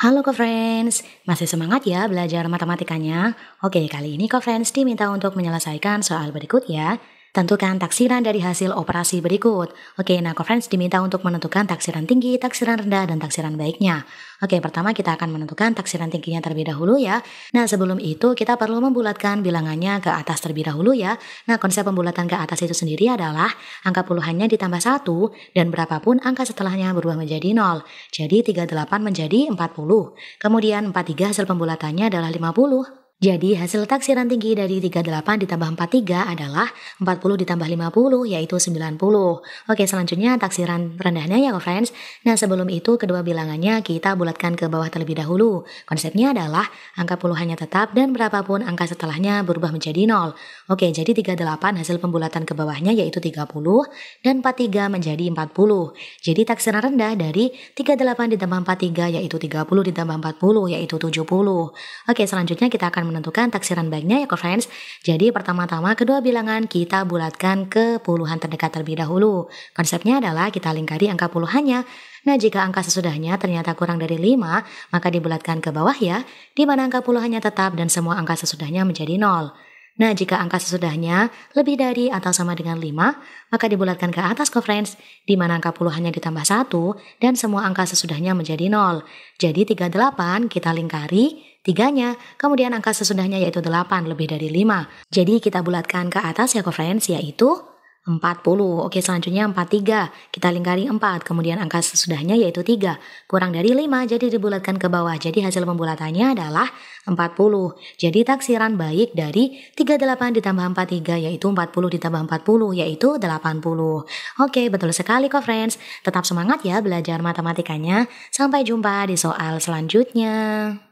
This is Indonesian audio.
Halo Ko friends masih semangat ya belajar matematikanya? Oke, kali ini Ko friends diminta untuk menyelesaikan soal berikut ya. Tentukan taksiran dari hasil operasi berikut. Oke, nah conference diminta untuk menentukan taksiran tinggi, taksiran rendah, dan taksiran baiknya. Oke, pertama kita akan menentukan taksiran tingginya terlebih dahulu ya. Nah, sebelum itu kita perlu membulatkan bilangannya ke atas terlebih dahulu ya. Nah, konsep pembulatan ke atas itu sendiri adalah angka puluhannya ditambah satu dan berapapun angka setelahnya berubah menjadi nol. Jadi 38 menjadi 40. Kemudian 43 hasil pembulatannya adalah 50. Jadi hasil taksiran tinggi dari 38 ditambah 43 adalah 40 ditambah 50 yaitu 90. Oke selanjutnya taksiran rendahnya ya friends. Nah sebelum itu kedua bilangannya kita bulatkan ke bawah terlebih dahulu. Konsepnya adalah angka puluhannya tetap dan berapapun angka setelahnya berubah menjadi 0. Oke jadi 38 hasil pembulatan ke bawahnya yaitu 30 dan 43 menjadi 40. Jadi taksiran rendah dari 38 ditambah 43 yaitu 30 ditambah 40 yaitu 70. Oke selanjutnya kita akan akan menentukan taksiran baiknya ya friends. Jadi pertama-tama kedua bilangan kita bulatkan ke puluhan terdekat terlebih dahulu. Konsepnya adalah kita lingkari angka puluhannya. Nah, jika angka sesudahnya ternyata kurang dari 5, maka dibulatkan ke bawah ya, di mana angka puluhannya tetap dan semua angka sesudahnya menjadi nol. Nah, jika angka sesudahnya lebih dari atau sama dengan 5, maka dibulatkan ke atas ke friends, di mana angka puluhannya ditambah 1 dan semua angka sesudahnya menjadi nol. Jadi 38 kita lingkari Tiganya, kemudian angka sesudahnya yaitu 8, lebih dari 5. Jadi kita bulatkan ke atas ya, friends, yaitu 40. Oke, selanjutnya 43. Kita lingkari 4, kemudian angka sesudahnya yaitu 3. Kurang dari 5, jadi dibulatkan ke bawah. Jadi hasil pembulatannya adalah 40. Jadi taksiran baik dari 38 ditambah 43, yaitu 40 ditambah 40, yaitu 80. Oke, betul sekali kok, friends. Tetap semangat ya belajar matematikanya. Sampai jumpa di soal selanjutnya.